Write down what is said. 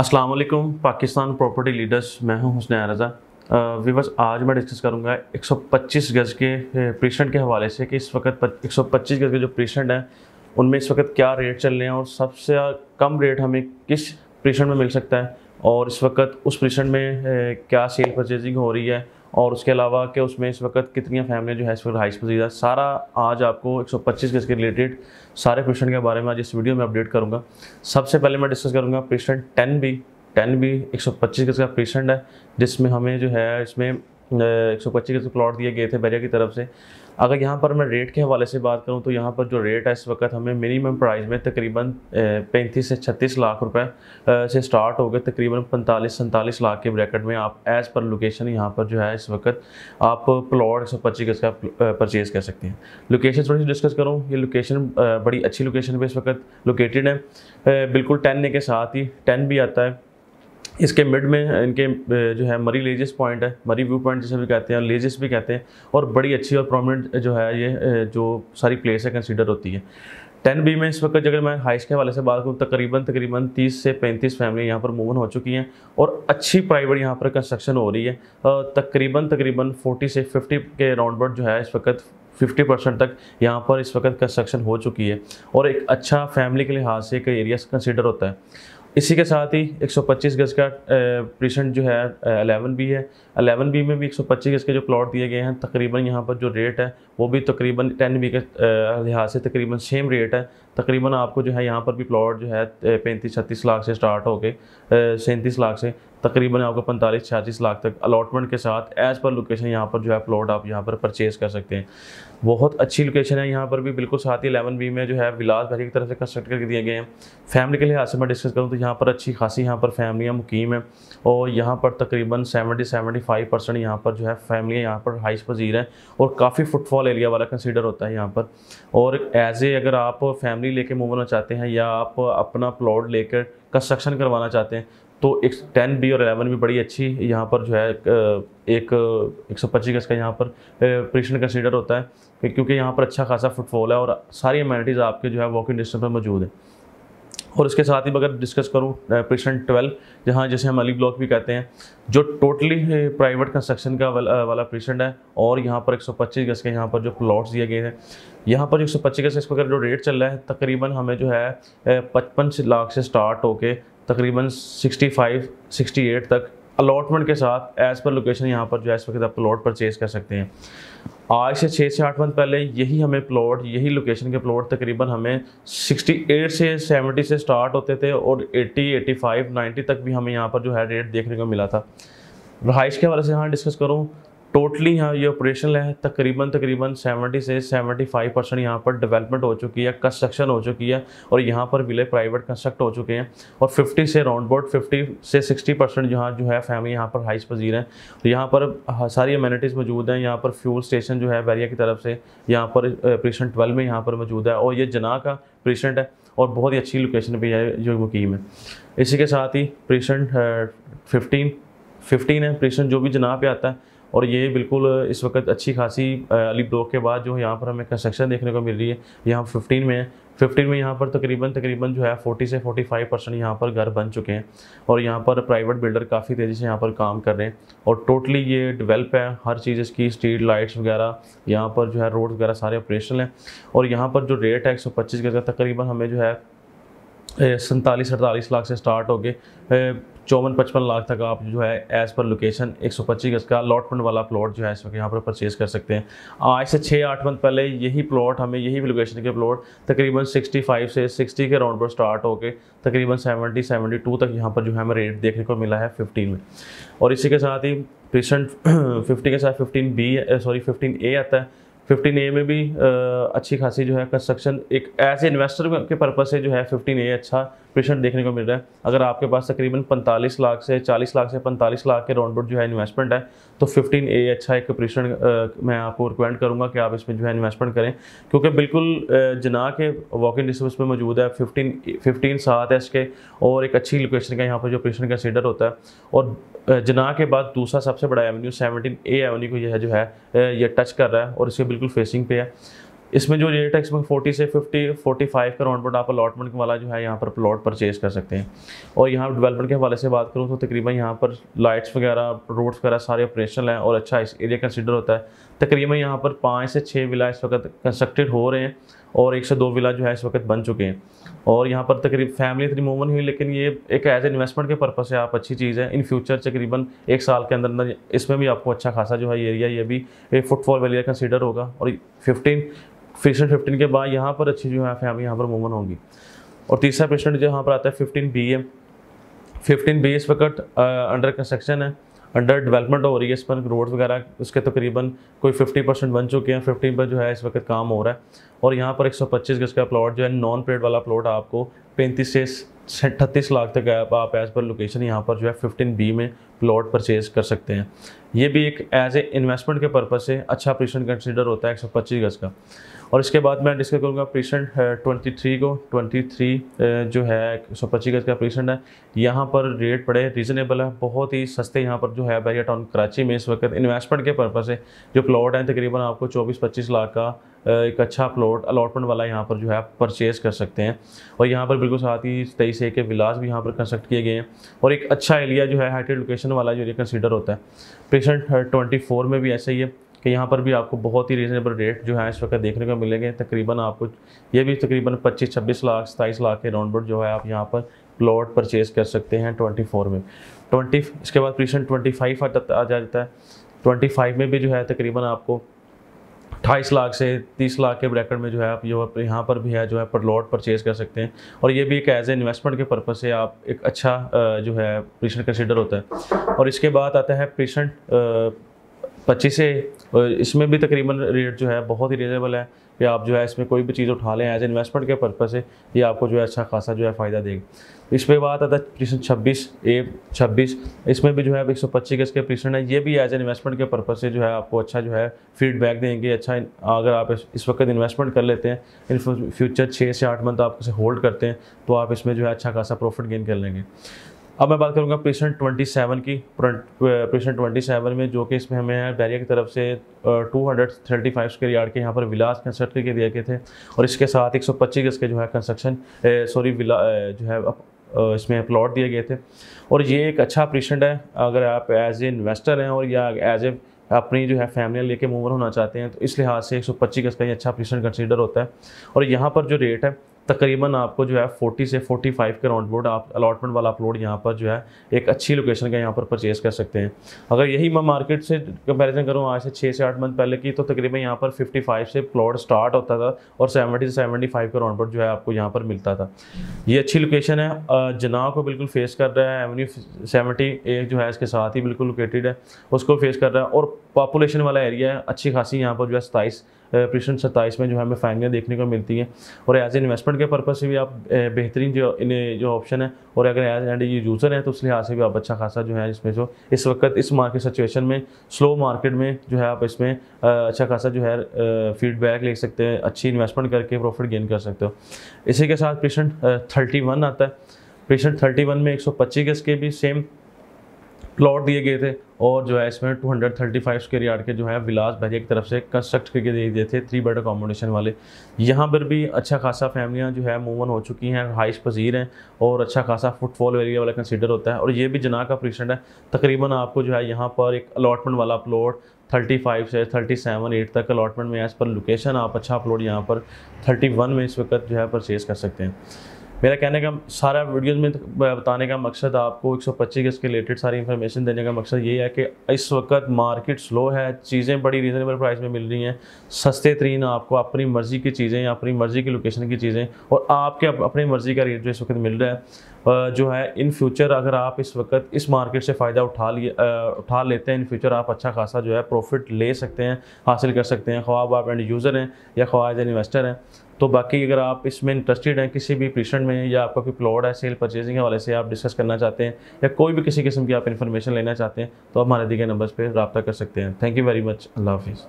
अस्सलाम वालेकुम Pakistan property leaders मैं हूं हुसन रज़ा वीवर्स आज मैं डिस्कस करूंगा 125 गज़ के पेशेंट के हवाले से कि इस वक्त 125 गज़ के जो पेशेंट हैं उनमें इस वक्त क्या रेट चल रहे हैं और सबसे कम रेट हमें किस पेशेंट में मिल सकता है और इस वक्त उस पेशेंट में क्या सेल परचेजिंग हो रही है और उसके अलावा कि उसमें इस वक्त कितनी फैमिली जो है इस वक्त हाइस पजीदा सारा आज आपको 125 केस के रिलेटेड सारे पेशेंट के बारे में आज इस वीडियो में अपडेट करूँगा सबसे पहले मैं डिस्कस करूँगा patient ten B ten B एक केस का पेशेंट है जिसमें हमें जो है इसमें एक सौ पच्चीस के प्लॉट दिए गए थे बैरिया की तरफ से अगर यहाँ पर मैं रेट के हवाले से बात करूँ तो यहाँ पर जो रेट है इस वक्त हमें मिनिमम प्राइस में तकरीबन पैंतीस से छत्तीस लाख रुपए से स्टार्ट हो गए तकरीबन पैंतालीस सैंतालीस लाख के ब्रैकेट में आप एज़ पर लोकेशन यहाँ पर जो है इस वक्त आप प्लॉट एक सौ पच्चीस का परचेज़ कर सकते हैं लोकेशन थोड़ी सी डिस्कस करूँ ये लोकेशन बड़ी अच्छी लोकेशन पर इस वक्त लोकेटेड है बिल्कुल टेन के साथ ही टेन भी आता है इसके मिड में इनके जो है मरी लेजेस पॉइंट है मरी व्यू पॉइंट जिसे भी कहते हैं लेजेस भी कहते हैं और बड़ी अच्छी और प्रोमिनेंट जो है ये जो सारी प्लेस है कंसिडर होती है टेन बी में इस वक्त अगर मैं हाइस के हवाले से बात करूँ तकरीबन तकरीबन तीस से पैंतीस फैमिली यहाँ पर मूवन हो चुकी हैं और अच्छी प्राइवेट यहाँ पर कंस्ट्रक्शन हो रही है तकरीबन तकरीबन फोर्टी से फिफ्टी के राउंड जो है इस वक्त 50 परसेंट तक यहाँ पर इस वक्त कंस्ट्रक्शन हो चुकी है और एक अच्छा फैमिली के लिहाज से एक एरिया कंसिडर होता है इसी के साथ ही 125 गज का प्रीसेंट जो है अलेवन बी है अलेवन बी में भी 125 गज के जो प्लॉट दिए गए हैं तकरीबन यहाँ पर जो रेट है वो भी तकरीबन 10 बी के लिहाज से तकरीबन सेम रेट है तकरीबन आपको जो है यहाँ पर भी प्लॉट जो है पैंतीस छत्तीस लाख से स्टार्ट हो गए सैंतीस लाख से तकरीबन आपको पैंतालीस छियालीस लाख तक अलॉटमेंट के साथ एज़ पर लोकेशन यहाँ पर जो है प्लॉट आप यहाँ पर परचेज कर सकते हैं बहुत अच्छी लोकेशन है यहाँ पर भी बिल्कुल साथ ही एलेवन बी में जो है विलास भरी की तरफ से कंस्ट्रक्ट करके दिए गए हैं फैमिली के लिहाज से मैं डिस्कस करूँ तो यहाँ पर अच्छी खासी यहाँ पर फैमिलियाँ मुकीम है और यहाँ पर तकरीबन सेवेंटी सेवेंटी फाइव परसेंट यहाँ पर जो है फैमिलियाँ यहाँ पर हाइस पजीर हैं और काफ़ी फुटफॉल एरिया वाला कंसिडर होता है यहाँ पर और एज ए अगर आप फैमिली लेके मूव होना चाहते हैं या आप अपना प्लॉट लेकर कंस्ट्रक्शन करवाना चाहते हैं तो एक टेन बी और एलेवन भी बड़ी अच्छी यहाँ पर जो है एक एक सौ पच्चीस गज का यहाँ पर प्रेशन कंसिडर होता है क्योंकि यहाँ पर अच्छा खासा फुटफॉल है और सारी अमेनिटीज़ आपके जो है वॉकिंग डिस्टेंस पर मौजूद है और इसके साथ ही अगर डिस्कस करूँ प्रेशन ट्वेल्व जहाँ जैसे हम अली ब्लॉक भी कहते हैं जो टोटली प्राइवेट कंस्ट्रक्शन का वाला, वाला प्रेशन है और यहाँ पर पच्चीस गज के यहाँ पर जो प्लॉट्स दिए गए हैं यहाँ पर जो पच्चीस गज का इसका जो रेट चल रहा है तकरीबन हमें जो है पचपन लाख से स्टार्ट होके तकरीबन 65, 68 तक अलॉटमेंट के साथ एज़ पर लोकेशन यहाँ पर जो है इस वक्त आप प्लॉट परचेज कर सकते हैं आज से छः से आठ मंथ पहले यही हमें प्लॉट यही लोकेशन के प्लॉट तकरीबन हमें 68 से 70 से स्टार्ट होते थे और 80, 85, 90 तक भी हमें यहाँ पर जो है रेट देखने को मिला था रहाइश के हवाले से यहाँ डिस्कस करूँ टोटली यहाँ ये ऑपरेशन है तकरीबन तकरीबन 70 से 75 परसेंट यहाँ पर डेवलपमेंट हो चुकी है कंस्ट्रक्शन हो चुकी है और यहाँ पर विले प्राइवेट कंस्ट्रक्ट हो चुके हैं और 50 से राउंड बोर्ड 50 से 60 परसेंट यहाँ जो है फैमिली यहाँ पर हाइस पजीर हैं तो यहाँ पर सारी अम्यूनिटीज़ मौजूद हैं यहाँ पर फ्यूल स्टेशन जो है बैरिया की तरफ से यहाँ पर प्रीसेंट ट्वेल्व में यहाँ पर मौजूद है और ये जना का प्रीसेंट है और बहुत ही अच्छी लोकेशन पर है जो मुकीम है इसी के साथ ही प्रीसेंट फिफ्टीन फिफ्टीन है प्रीसेंट जो भी जना पे आता है और ये बिल्कुल इस वक्त अच्छी खासी अली ब्लॉक के बाद जो है यहाँ पर हमें कंस्ट्रक्शन देखने को मिल रही है यहाँ फिफ्टीन में है फिफ्टीन में यहाँ पर तकरीबन तकरीबन जो है फोर्टी से फोर्टी फाइव परसेंट यहाँ पर घर बन चुके हैं और यहाँ पर प्राइवेट बिल्डर काफ़ी तेज़ी से यहाँ पर काम कर रहे हैं और टोटली ये डेवलप है हर चीज़ इसकी स्ट्रीट लाइट्स वगैरह यहाँ पर जो है रोड वगैरह सारे ऑपरेशनल हैं और यहाँ पर जो रेट है एक सौ पच्चीस गज का तकरीबन हमें जो है सैंतालीस अड़तालीस लाख से स्टार्ट हो गए चौवन पचपन लाख तक आप जो है एज़ पर लोकेशन एक सौ पच्चीस गज का अलॉटमेंट वाला प्लॉट जो है इस वक्त यहाँ पर परचेज़ कर सकते हैं आज से छः आठ मंथ पहले यही प्लॉट हमें यही लोकेशन के प्लॉट तकरीबन सिक्सटी फाइव से सिक्सटी के राउंड पर स्टार्ट होकर तकरीबन सेवेंटी सेवेंटी टू तक यहाँ पर जो है हमें रेट देखने को मिला है फिफ्टीन में और इसी के साथ ही रिसेंट फिफ्टी के साथ fifteen B sorry fifteen A आता है फिफ्टीन ए में भी आ, अच्छी खासी जो है कंस्ट्रक्शन एक एज ए इन्वेस्टर के पर्पज़ से जो है फिफ्टीन ए अच्छा पेशेंट देखने को मिल रहा है अगर आपके पास तकरीबन 45 लाख से 40 लाख से 45 लाख के राउंड जो है इन्वेस्टमेंट है तो 15 ए अच्छा एक पेशेंट मैं आपको रिकमेंड करूँगा कि आप इसमें जो है इन्वेस्टमेंट करें क्योंकि बिल्कुल जना के वॉकिंग डिस्टेंस में मौजूद है 15 फिफ्टीन सात एच के और एक अच्छी लोकेशन का यहाँ पर जो पेशेंट कंसिडर होता है और जना के बाद दूसरा सबसे बड़ा एवेन्यू सेवनटीन ए एवेन्यू को यह जो है यह टच कर रहा है और इसके बिल्कुल फेसिंग पे है इसमें जो रेट है इसमें 40 से 50 45 का राउंड आप अलॉटमेंट वाला जो है यहाँ पर प्लॉट परचेज कर सकते हैं और यहाँ डेवलपमेंट के हवाले से बात करूँ तो तकरीबन यहाँ पर लाइट्स वगैरह रोड्स वगैरह सारे ऑपरेशनल हैं और अच्छा इस एरिया कंसिडर होता है तकरीबन यहाँ पर पाँच से छः विला इस वक्त कंस्ट्रक्टेड हो रहे हैं और एक से दो विला जो है इस वक्त बन चुके हैं और यहाँ पर तकरीब फैमिली मूवन हुई लेकिन ये एक एज इन्वेस्टमेंट के पर्पज़ से आप अच्छी चीज़ है इन फ्यूचर तकरीबन एक साल के अंदर अंदर इसमें भी आपको अच्छा खासा जो है एरिया ये भी फुटफॉल वैली कंसिडर होगा और फिफ्टीन फिक्सन फिफ्टीन के बाद यहाँ पर अच्छी जो है फैमिली यहाँ पर मूवमेंट होंगी और तीसरा पेशेंट जो यहाँ पर आता है fifteen B um fifteen B इस वक्त अंडर कंस्ट्रक्शन है अंडर डेवलपमेंट हो रही है इस पर रोड वगैरह उसके तकरीबन कोई 50 परसेंट बन चुके हैं 50 पर जो है इस वक्त काम हो रहा है और यहाँ पर 125 गज का प्लॉट जो है नॉन पेड वाला प्लॉट आपको 35 से अट्ठतीस लाख तक आप एज पर लोकेशन यहाँ पर जो है 15 बी में प्लॉट परचेज कर सकते हैं ये भी एक एज ए इन्वेस्टमेंट के पर्पज़ से अच्छा प्रीशन कंसिडर होता है एक सौ पच्चीस गज़ का और इसके बाद मैं डिस्कस करूँगा प्रीसेंट ट्वेंटी थ्री को ट्वेंटी थ्री uh, जो है एक सौ पच्चीस गज़ का प्रीसेंट है यहाँ पर रेट पड़े रीजनेबल है बहुत ही सस्ते यहाँ पर जो है बैरिया टाउन कराची में इस वक्त इन्वेस्टमेंट के पर्पज़ से जो प्लॉट हैं तकरीबन आपको चौबीस पच्चीस लाख का एक अच्छा प्लॉट अलॉटमेंट वाला यहाँ पर जो है आप परचेज़ कर सकते हैं और यहाँ पर बिल्कुल साथ ही तेईस ए के विलास भी यहाँ पर कंस्ट्रक्ट किए गए हैं और एक अच्छा एरिया जो है हाइटेड लोकेशन वाला जो एरिया कंसिडर होता है पेशेंट ट्वेंटी फोर में भी ऐसा ही है कि यहाँ पर भी आपको बहुत ही रीजनेबल रेट जो है इस वक्त देखने को मिलेंगे तकरीबन आपको ये भी तकरीबन पच्चीस छब्बीस लाख सताईस लाख के राउंड जो है आप यहाँ पर प्लॉट परचेज़ कर सकते हैं ट्वेंटी फोर में ट्वेंटी इसके बाद पेशेंट ट्वेंटी फाइव आ जाता है ट्वेंटी फाइव में भी जो है तकरीबन आपको अट्ठाईस लाख से तीस लाख के ब्रैकेट में जो है आप ये यहाँ पर भी है जो है पर लॉट परचेज कर सकते हैं और ये भी एक एज ए इन्वेस्टमेंट के पर्पज से आप एक अच्छा जो है पेशेंट कंसिडर होता है और इसके बाद आता है पेशेंट पच्चीस से इसमें भी तकरीबन रेट जो है बहुत ही रिजनेबल है या आप जो है इसमें कोई भी चीज़ उठा लें एज इन्वेस्टमेंट के पर्पज़ से ये आपको जो है अच्छा खासा जो है फ़ायदा देगा इस पर बात आता है प्रीसन छब्बीस ए छब्बीस इसमें भी जो है एक सौ पच्चीस गज के प्रीसन है ये भी एज इन्वेस्टमेंट के पर्पज़ से जो है आपको अच्छा जो है फीडबैक देंगे अच्छा अगर आप इस वक्त इन्वेस्टमेंट कर लेते हैं इन फ्यूचर छः से आठ मंथ आप इसे होल्ड करते हैं तो आप इसमें जो है अच्छा खासा प्रॉफिट गेन कर लेंगे अब मैं बात करूंगा पेशेंट 27 की पेशेंट 27 uh, में जो कि इसमें हमें बैरिया की तरफ से 235 स्क्वायर यार्ड के यहाँ पर विलास कंस्ट्रक्ट करके दिए गए थे और इसके साथ 125 गज के जो है कंस्ट्रक्शन सॉरी विला जो है uh, इसमें प्लॉट दिए गए थे और ये एक अच्छा पेशेंट है अगर आप एज ए इन्वेस्टर हैं और या एज ए अपनी जो है फैमिली लेके मूवर होना चाहते हैं तो इस लिहाज से एक सौ पच्चीस गज का ये अच्छा अप्रीशेंट कंसिडर होता है और यहाँ पर जो रेट है तकरीबन आपको जो है 40 से 45 के राउंड बोर्ड आप अलॉटमेंट वाला प्लॉट यहाँ पर जो है एक अच्छी लोकेशन का यहाँ पर परचेज़ कर सकते हैं अगर यही मैं मार्केट से कंपैरिजन करूँ आज से छः से आठ मंथ पहले की तो तकरीबन यहाँ पर 55 से प्लॉट स्टार्ट होता था और 70 से 75 का राउंड बोर्ड जो है आपको यहाँ पर मिलता था ये अच्छी लोकेशन है जनाव को बिल्कुल फेस कर रहा है एवन्यू सेवेंटी जो है इसके साथ ही बिल्कुल लोकेटेड है उसको फेस कर रहा है और पॉपुलेशन वाला एरिया है अच्छी खासी यहाँ पर जो है सताईस प्रश्न सत्ताईस में जो है हमें फाइनलियाँ देखने को मिलती हैं और एज ए इन्वेस्टमेंट के पर्पज़ से भी आप बेहतरीन जो इन्हें जो ऑप्शन है और अगर एज एंड ये यूज़र है तो उस लिहाज से भी आप अच्छा खासा जो है इसमें जो इस वक्त इस मार्केट सिचुएशन में स्लो मार्केट में जो है आप इसमें अच्छा खासा जो है फीडबैक ले सकते हैं अच्छी इन्वेस्टमेंट करके प्रॉफिट गेन कर सकते हो इसी के साथ पेशेंट थर्टी वन आता है पेशेंट थर्टी वन में एक सौ पच्चीस के भी सेम प्लॉट दिए गए थे और जो है इसमें 235 स्क्वेयर यार्ड के जो है विलास भैया की तरफ से कंस्ट्रक्ट करके दे दिए थे थ्री बेड अकोमोडेशन वाले यहाँ पर भी अच्छा खासा फैमिलियाँ जो है मूवन हो चुकी हैं हाइस पजीर हैं और अच्छा खासा फुटफॉल एरिया वाला कंसिडर होता है और ये भी जना का प्रीसेंट है तकरीबन आपको जो है यहाँ पर एक अलाटमेंट वाला प्लॉट 35 से 37 एट तक अलाटमेंट में एज़ पर लोकेशन आप अच्छा प्लॉट यहाँ पर 31 में इस वक्त जो है परचेज़ कर सकते हैं मेरा कहने का सारा वीडियोज़ में बताने का मकसद आपको 125 गज के रिलेटेड सारी इन्फॉर्मेशन देने का मकसद ये है कि इस वक्त मार्केट स्लो है चीज़ें बड़ी रीज़नेबल प्राइस में मिल रही हैं सस्ते तरीन आपको अपनी मर्ज़ी की चीज़ें अपनी मर्ज़ी की लोकेशन की चीज़ें और आपके अपनी मर्ज़ी का रेट जो इस वक्त मिल रहा है जो है इन फ्यूचर अगर आप इस वक्त इस मार्केट से फ़ायदा उठा लिए उठा लेते हैं इन फ्यूचर आप अच्छा खासा जो है प्रॉफिट ले सकते हैं हासिल कर सकते हैं ख्वाब आप एंड यूज़र हैं या ख्वाब इन्वेस्टर हैं तो बाकी अगर आप इसमें इंटरेस्टेड हैं किसी भी पेशेंट में या आपका कोई प्लॉट है सेल परचेजिंग के वाले से आप डिस्कस करना चाहते हैं या कोई भी किसी किस्म की आप इन्फॉर्मेशन लेना चाहते हैं तो आप हमारे दिए नंबर पर रबा कर सकते हैं थैंक यू वेरी मच अल्लाह हाफिज़